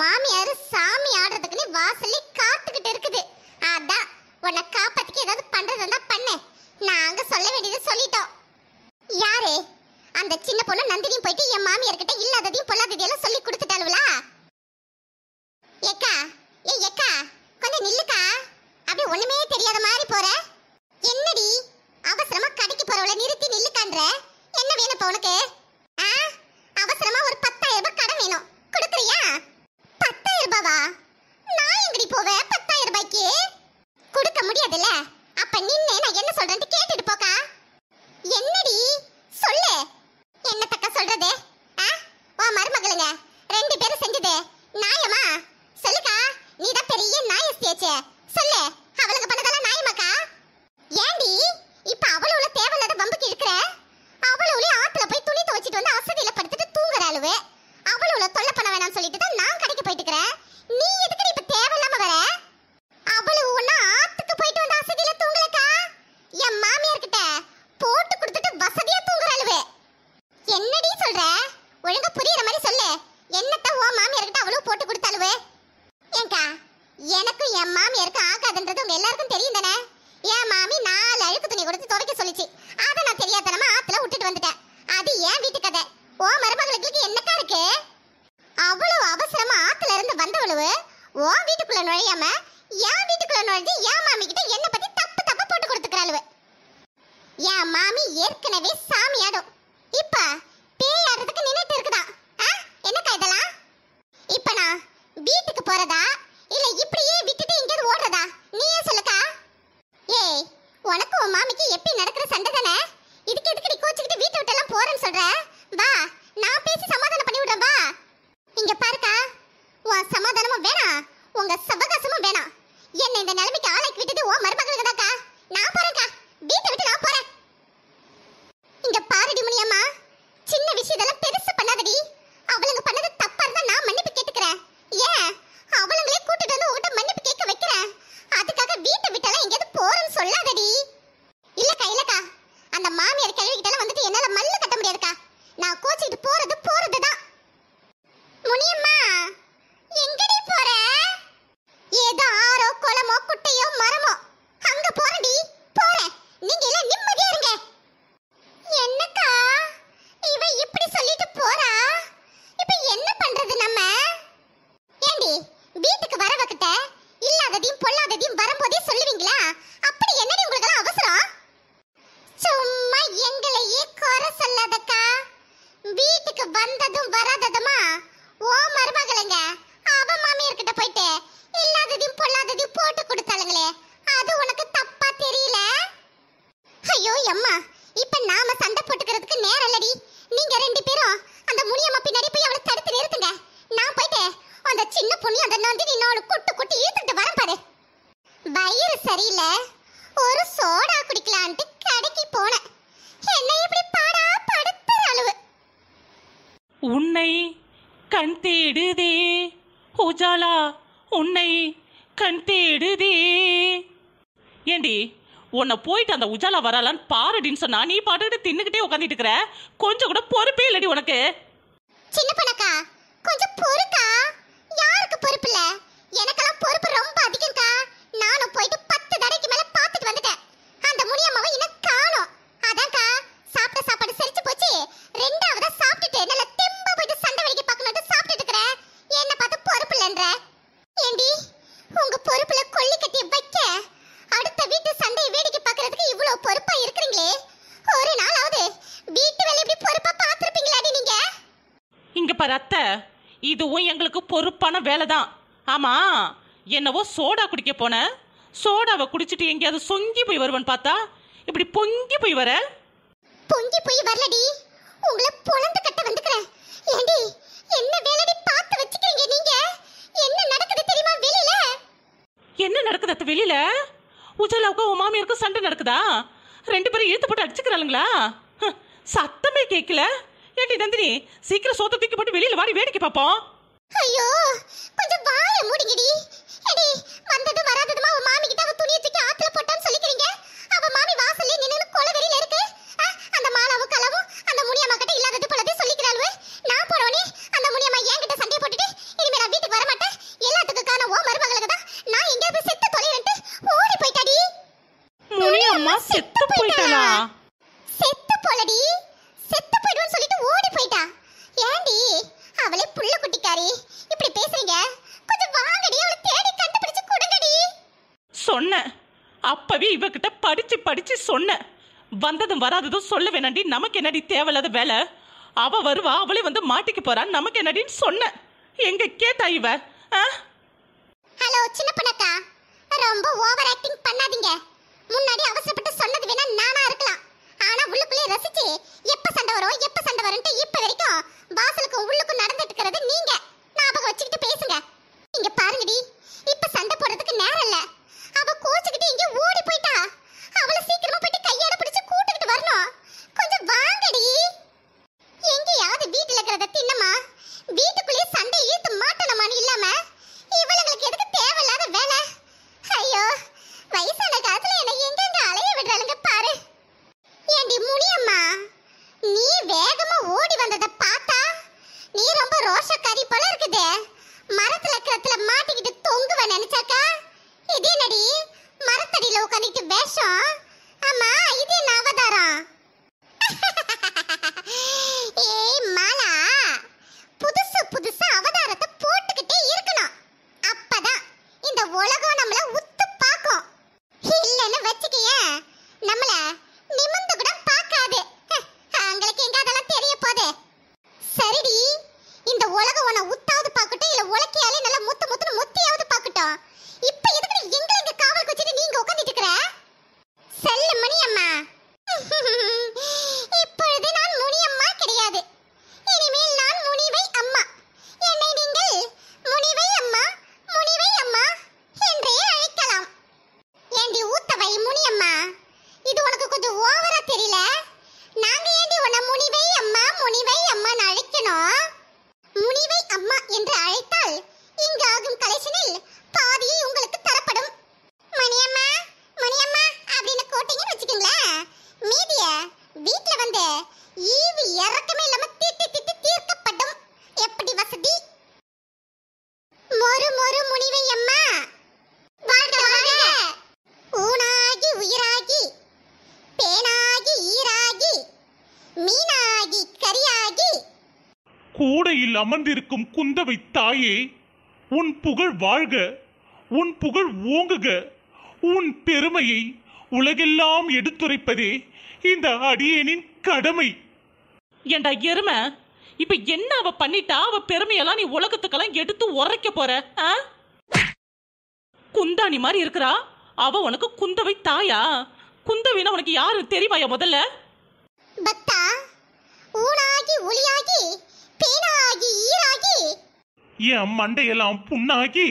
மாமியார் சாமி ஆடுறதுக்குன்னு வாசல் சொல்றேன்ட்டு கேட்டுட்டு போக்கா என்னடி சொல்லு என்னத்தக்கா சொல்றது ஆ உன் மருமகளுங்க ரெண்டு பேரும் செஞ்சது நாயமா சொல்லுக்கா நீ தான் பெரிய நியாயஸ்தியாச்சே சொல்லு அவளுக்கு பண்ணதெல்லாம் நியாயமாக்கா ஏண்டி இப்ப அவளுல தேவையில்லாத வம்புக்கு இருக்கிற அவளுல ஆத்துல போய் துணி துவைச்சிட்டு வந்து அசதியில படுத்துட்டு தூங்குற அளவு எனக்கு என் மாமியாருக்கும் ஆகாதுன்றது உங்க எல்லாருக்கும் தெரியும் தானே என் மாமி நாலு அழுக்கு துணி கொடுத்து துவைக்க சொல்லிச்சு அதை நான் தெரியாதனமா ஆத்துல விட்டுட்டு வந்துட்டேன் அது ஏன் வீட்டு கதை ஓ மருமகளுக்கு என்னக்கா இருக்கு அவ்வளவு அவசரமா ஆத்துல இருந்து வந்தவளவு ஓ வீட்டுக்குள்ள நுழையாம என் வீட்டுக்குள்ள நுழைஞ்சு என் மாமி கிட்ட என்ன பத்தி தப்பு தப்பு போட்டு கொடுத்துக்கிறாளுவு என் மாமி ஏற்கனவே சாமியா கண் தேடுதே உஜாலா உன்னை கண் தேடுதே ஏண்டி உன்னை போயிட்டு அந்த உஜாலா வரலான்னு பாருடின்னு சொன்னா நீ பாட்டுட்டு தின்னுக்கிட்டே உட்காந்துட்டு இருக்கிற கொஞ்சம் கூட பொறுப்பே இல்லடி உனக்கு சின்ன பொண்ணக்கா கொஞ்சம் பொறுக்கா யாருக்கு பொறுப்பு இல்ல எனக்கெல்லாம் பொறுப்பு ரொம்ப அதிகம்க்கா நானும் போயிட்டு பத்து தடவைக்கு மேல பாத்துட்டு வந்துட்டேன் அந்த முடியாமவை இன்னும் காணும் அதான்க்கா சாப்பிட்ட சாப்பாடு செரிச்சு போச்சு ரெண்டாவதா சாப்பிட்டுட்டு நல்லா மிஸ்டர் அத்தை இதுவும் எங்களுக்கு பொறுப்பான வேலை தான் ஆமாம் என்னவோ சோடா குடிக்க போன சோடாவை குடிச்சிட்டு எங்கேயாவது சொங்கி போய் வருவன் பார்த்தா இப்படி பொங்கி போய் வர பொங்கி போய் வரலடி உங்களை பொழந்து கட்ட வந்துக்கிறேன் ஏண்டி என்ன வேலடி பார்த்து வச்சுக்கிறீங்க நீங்க என்ன நடக்குது தெரியுமா வெளியில என்ன நடக்குது அத்த வெளியில உஜாலாவுக்கும் உன் மாமியாருக்கும் சண்டை நடக்குதா ரெண்டு பேரும் இழுத்து போட்டு அடிச்சுக்கிறாளுங்களா சத்தமே கேட்கல ஏட்டி நந்தினி சீக்கிரம் சோத்த தூக்கி போட்டு வெளியில வாடி வேடிக்கை பார்ப்போம் ஐயோ கொஞ்சம் வா ஏற்கனவே இவகிட்ட படிச்சு படிச்சு சொன்ன வந்ததும் வராததும் சொல்ல வேணாண்டி நமக்கு என்னடி தேவையில்லாத வேலை அவ வருவா அவளே வந்து மாட்டிக்க போறான் நமக்கு என்னடின்னு சொன்னேன் எங்க கேட்டா இவ ஹலோ சின்ன பொண்ணக்கா ரொம்ப ஓவர் ஆக்டிங் பண்ணாதீங்க போயிட்டு வேஷம் அம்மா இது என்ன அவதாரம் ஏய் மாலா புதுசு புதுசு அவதாரத்தை போட்டுக்கிட்டே இருக்கணும் அப்பதான் இந்த உலகம் நம்மள உத்து பார்க்கும் இல்லைன்னு வச்சுக்கிய நம்மள நிமிந்து கூட பார்க்காது அவங்களுக்கு எங்க அதெல்லாம் தெரிய போதே சரிடி இந்த உலகம் உன உத்தாவது பார்க்கட்டும் இல்ல உலக்கையாலே நல்லா முத்து முத்து அமர்ந்திருக்கும் குந்தவை தாயே உன் புகழ் வாழ்க உன் புகழ் ஓங்குக உன் பெருமையை உலகெல்லாம் எடுத்துரைப்பதே இந்த அடியேனின் கடமை ஏண்டா எருமை இப்ப என்ன அவ பண்ணிட்டா அவ பெருமையெல்லாம் நீ உலகத்துக்கெல்லாம் எடுத்து உரைக்க போற குந்தாணி மாதிரி இருக்கிறா அவ உனக்கு குந்தவை தாயா குந்தவினா உனக்கு யாரு தெரியுமாயா முதல்ல பக்தா ஊனாகி ஒளியாகி பேனாகி ஈராகி என் மண்டையெல்லாம் புண்ணாகி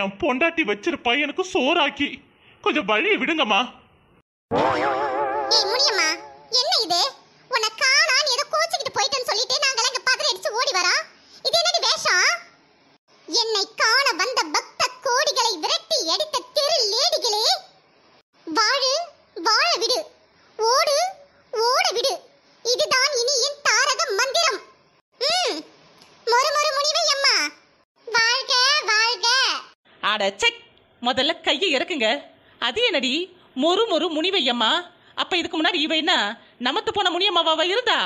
என் பொண்டாட்டி வச்சிருப்பா எனக்கு சோறாக்கி கொஞ்சம் வழி விடுங்கம்மா ஏய் முடியம்மா என்ன இது உன்னை காணான்னு ஏதோ கோச்சிக்கிட்டு போயிட்டேன்னு சொல்லிட்டு நாங்களாம் இங்க பதறி அடிச்சு ஓடி வரா இது என்னடி வேஷம் என்னை காண வந்த பக்த கோடிகளை விரட்டி எடுத்த தெரு லேடிகளே வாழு வாழ விடு ஓடு அட செக் முதல்ல கையை இறக்குங்க அது என்னடி மொறு மொறு முனிவையம்மா அப்ப இதுக்கு முன்னாடி இவ என்ன நமத்து போன முனியம்மாவா இருந்தா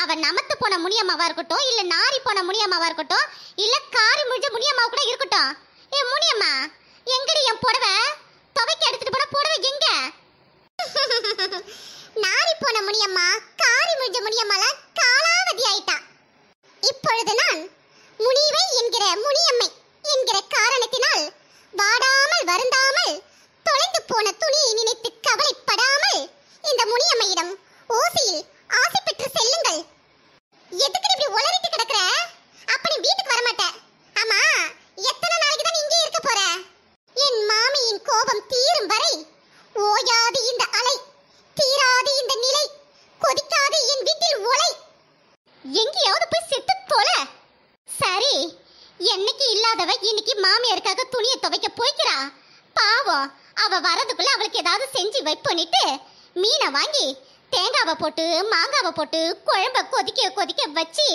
அவ நமத்து போன முனியம்மாவா இருக்கட்டும் இல்ல நாரி போன முனியம்மாவா இருக்கட்டும் இல்ல காரி முடிஞ்ச முனியம்மாவா கூட இருக்கட்டும் ஏ முனியம்மா எங்கடி என் புடவை துவைக்க எடுத்துட்டு போன புடவை எங்க நாரி போன முனியம்மா காரி முடிஞ்ச முனியம்மால காலாவதி ஆயிட்டா இப்பொழுது நான் முனிவை என்கிற முனியம்மை என்கிற காரணத்தினால் வாடாமல் வருந்தாமல் தொலைந்து போன துணியை நினைத்து கவலைப்படாமல் இந்த முனியம்மையிடம் ஓசியில் ஆசை பண்ணுவோம் அவ வரதுக்குள்ள அவளுக்கு ஏதாவது செஞ்சு வைப்போன்னுட்டு மீனை வாங்கி தேங்காவை போட்டு மாங்காவை போட்டு குழம்ப கொதிக்க கொதிக்க வச்சு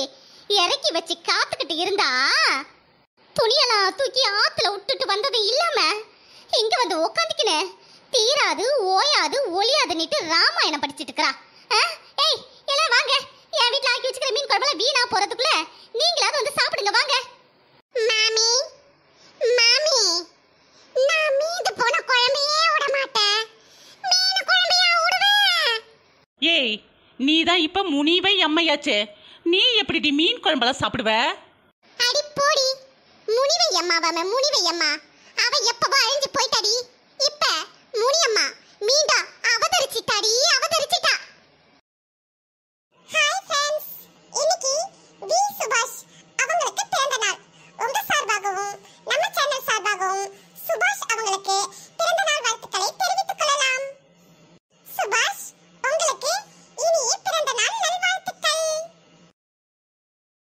இறக்கி வச்சு காத்துக்கிட்டு இருந்தா துணியெல்லாம் தூக்கி ஆத்துல விட்டுட்டு வந்தது இல்லாம இங்க வந்து உக்காந்துக்கினே தீராது ஓயாது ஒளியாதுன்னுட்டு ராமாயணம் படிச்சிட்டு இருக்கிறா ஏய் எல்லாம் வாங்க என் வீட்டில் ஆக்கி வச்சுக்கிற மீன் குழம்புல வீணா போறதுக்குள்ள அப்ப முனிவை அம்மையாச்சே நீ எப்படிடி மீன் குழம்பெல்லாம் சாப்பிடுவ அடி போடி முனிவை அம்மாவாம முனிவை அம்மா